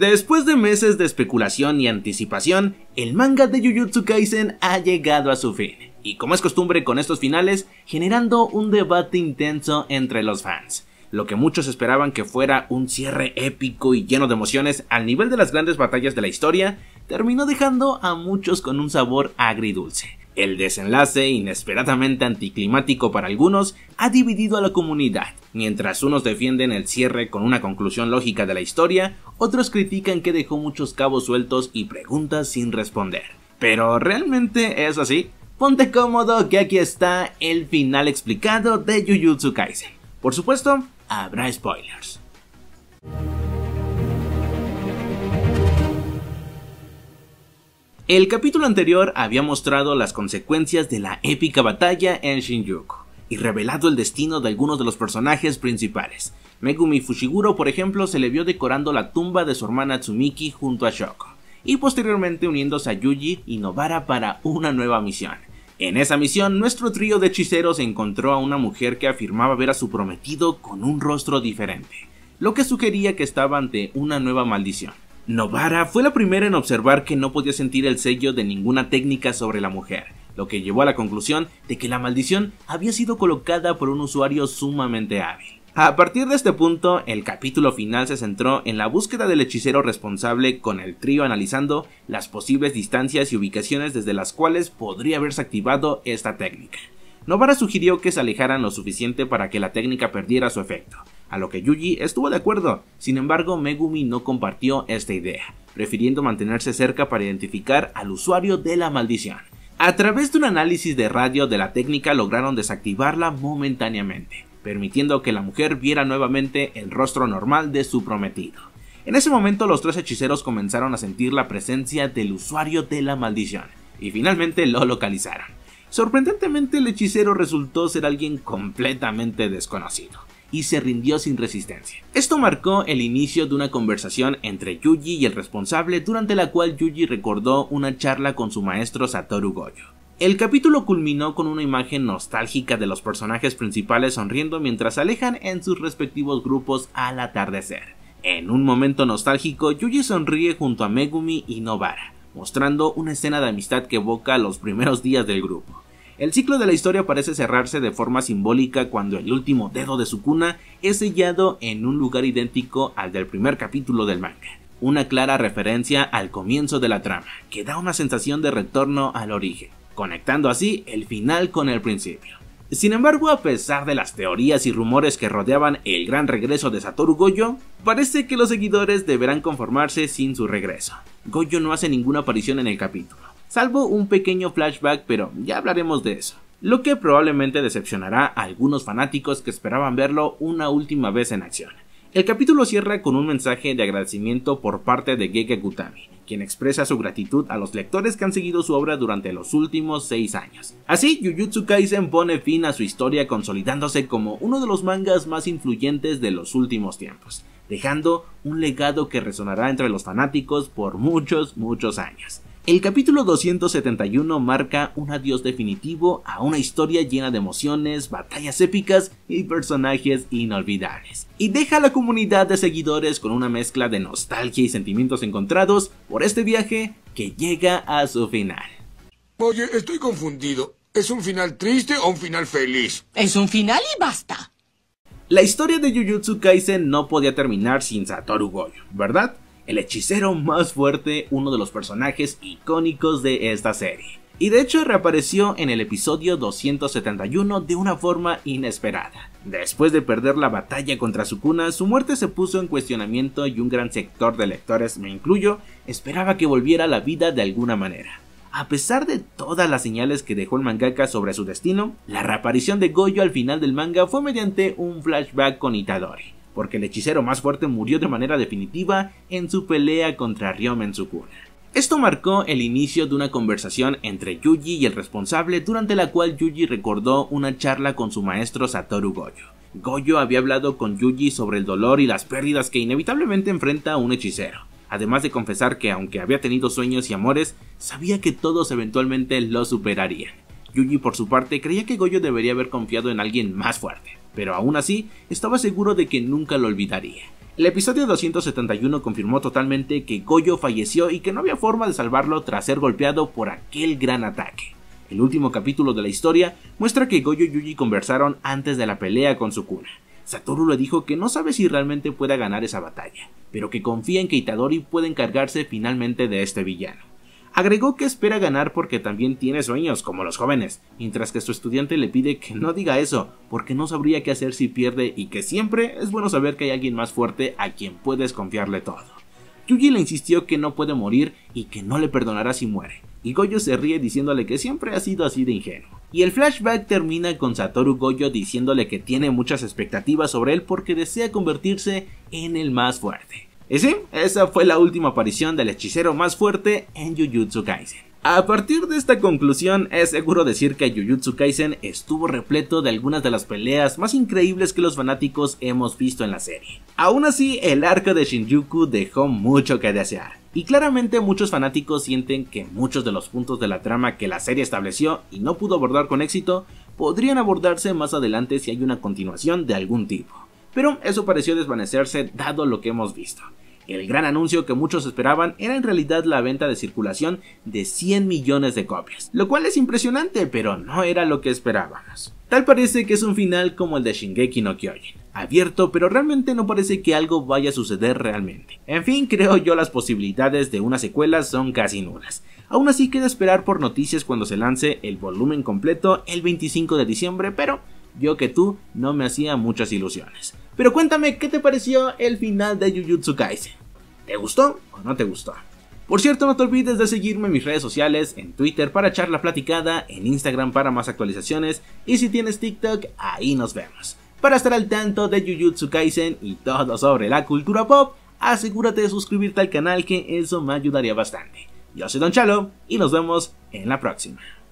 Después de meses de especulación y anticipación, el manga de Jujutsu Kaisen ha llegado a su fin, y como es costumbre con estos finales, generando un debate intenso entre los fans. Lo que muchos esperaban que fuera un cierre épico y lleno de emociones al nivel de las grandes batallas de la historia, terminó dejando a muchos con un sabor agridulce el desenlace, inesperadamente anticlimático para algunos, ha dividido a la comunidad. Mientras unos defienden el cierre con una conclusión lógica de la historia, otros critican que dejó muchos cabos sueltos y preguntas sin responder. Pero realmente es así. Ponte cómodo que aquí está el final explicado de Jujutsu Kaisen. Por supuesto, habrá spoilers. El capítulo anterior había mostrado las consecuencias de la épica batalla en Shinjuku y revelado el destino de algunos de los personajes principales. Megumi Fushiguro, por ejemplo, se le vio decorando la tumba de su hermana Tsumiki junto a Shoko, y posteriormente uniéndose a Yuji y Novara para una nueva misión. En esa misión, nuestro trío de hechiceros encontró a una mujer que afirmaba ver a su prometido con un rostro diferente, lo que sugería que estaba ante una nueva maldición. Novara fue la primera en observar que no podía sentir el sello de ninguna técnica sobre la mujer, lo que llevó a la conclusión de que la maldición había sido colocada por un usuario sumamente hábil. A partir de este punto, el capítulo final se centró en la búsqueda del hechicero responsable con el trío analizando las posibles distancias y ubicaciones desde las cuales podría haberse activado esta técnica. Novara sugirió que se alejaran lo suficiente para que la técnica perdiera su efecto, a lo que Yuji estuvo de acuerdo. Sin embargo, Megumi no compartió esta idea, prefiriendo mantenerse cerca para identificar al usuario de la maldición. A través de un análisis de radio de la técnica lograron desactivarla momentáneamente, permitiendo que la mujer viera nuevamente el rostro normal de su prometido. En ese momento los tres hechiceros comenzaron a sentir la presencia del usuario de la maldición, y finalmente lo localizaron. Sorprendentemente el hechicero resultó ser alguien completamente desconocido y se rindió sin resistencia. Esto marcó el inicio de una conversación entre Yuji y el responsable durante la cual Yuji recordó una charla con su maestro Satoru Goyo. El capítulo culminó con una imagen nostálgica de los personajes principales sonriendo mientras se alejan en sus respectivos grupos al atardecer. En un momento nostálgico, Yuji sonríe junto a Megumi y Novara, mostrando una escena de amistad que evoca los primeros días del grupo. El ciclo de la historia parece cerrarse de forma simbólica cuando el último dedo de su cuna es sellado en un lugar idéntico al del primer capítulo del manga, una clara referencia al comienzo de la trama, que da una sensación de retorno al origen, conectando así el final con el principio. Sin embargo, a pesar de las teorías y rumores que rodeaban el gran regreso de Satoru Goyo, parece que los seguidores deberán conformarse sin su regreso. Goyo no hace ninguna aparición en el capítulo, salvo un pequeño flashback, pero ya hablaremos de eso. Lo que probablemente decepcionará a algunos fanáticos que esperaban verlo una última vez en acción. El capítulo cierra con un mensaje de agradecimiento por parte de Gege Gutami, quien expresa su gratitud a los lectores que han seguido su obra durante los últimos seis años. Así, Jujutsu Kaisen pone fin a su historia consolidándose como uno de los mangas más influyentes de los últimos tiempos, dejando un legado que resonará entre los fanáticos por muchos, muchos años. El capítulo 271 marca un adiós definitivo a una historia llena de emociones, batallas épicas y personajes inolvidables, y deja a la comunidad de seguidores con una mezcla de nostalgia y sentimientos encontrados por este viaje que llega a su final. Oye, estoy confundido. ¿Es un final triste o un final feliz? Es un final y basta. La historia de Jujutsu Kaisen no podía terminar sin Satoru Gojo, ¿verdad? el hechicero más fuerte, uno de los personajes icónicos de esta serie. Y de hecho reapareció en el episodio 271 de una forma inesperada. Después de perder la batalla contra Sukuna, su muerte se puso en cuestionamiento y un gran sector de lectores, me incluyo, esperaba que volviera a la vida de alguna manera. A pesar de todas las señales que dejó el mangaka sobre su destino, la reaparición de Goyo al final del manga fue mediante un flashback con Itadori, porque el hechicero más fuerte murió de manera definitiva en su pelea contra Ryomen Sukuna. Esto marcó el inicio de una conversación entre Yuji y el responsable durante la cual Yuji recordó una charla con su maestro Satoru Goyo. Goyo había hablado con Yuji sobre el dolor y las pérdidas que inevitablemente enfrenta un hechicero, además de confesar que aunque había tenido sueños y amores, sabía que todos eventualmente lo superarían. Yuji por su parte creía que Goyo debería haber confiado en alguien más fuerte, pero aún así estaba seguro de que nunca lo olvidaría. El episodio 271 confirmó totalmente que Goyo falleció y que no había forma de salvarlo tras ser golpeado por aquel gran ataque. El último capítulo de la historia muestra que Goyo y Yuji conversaron antes de la pelea con Sukuna. Satoru le dijo que no sabe si realmente pueda ganar esa batalla, pero que confía en que Itadori puede encargarse finalmente de este villano. Agregó que espera ganar porque también tiene sueños, como los jóvenes, mientras que su estudiante le pide que no diga eso, porque no sabría qué hacer si pierde y que siempre es bueno saber que hay alguien más fuerte a quien puedes confiarle todo. Yuji le insistió que no puede morir y que no le perdonará si muere, y Goyo se ríe diciéndole que siempre ha sido así de ingenuo. Y el flashback termina con Satoru Goyo diciéndole que tiene muchas expectativas sobre él porque desea convertirse en el más fuerte. Y sí, esa fue la última aparición del hechicero más fuerte en Jujutsu Kaisen. A partir de esta conclusión, es seguro decir que Jujutsu Kaisen estuvo repleto de algunas de las peleas más increíbles que los fanáticos hemos visto en la serie. Aún así, el arco de Shinjuku dejó mucho que desear, y claramente muchos fanáticos sienten que muchos de los puntos de la trama que la serie estableció y no pudo abordar con éxito podrían abordarse más adelante si hay una continuación de algún tipo pero eso pareció desvanecerse dado lo que hemos visto. El gran anuncio que muchos esperaban era en realidad la venta de circulación de 100 millones de copias, lo cual es impresionante, pero no era lo que esperábamos. Tal parece que es un final como el de Shingeki no Kyojin, abierto, pero realmente no parece que algo vaya a suceder realmente. En fin, creo yo las posibilidades de una secuela son casi nulas. Aún así queda esperar por noticias cuando se lance el volumen completo el 25 de diciembre, pero yo que tú no me hacía muchas ilusiones. Pero cuéntame, ¿qué te pareció el final de Jujutsu Kaisen? ¿Te gustó o no te gustó? Por cierto, no te olvides de seguirme en mis redes sociales, en Twitter para charla platicada, en Instagram para más actualizaciones y si tienes TikTok, ahí nos vemos. Para estar al tanto de Jujutsu Kaisen y todo sobre la cultura pop, asegúrate de suscribirte al canal que eso me ayudaría bastante. Yo soy Don Chalo y nos vemos en la próxima.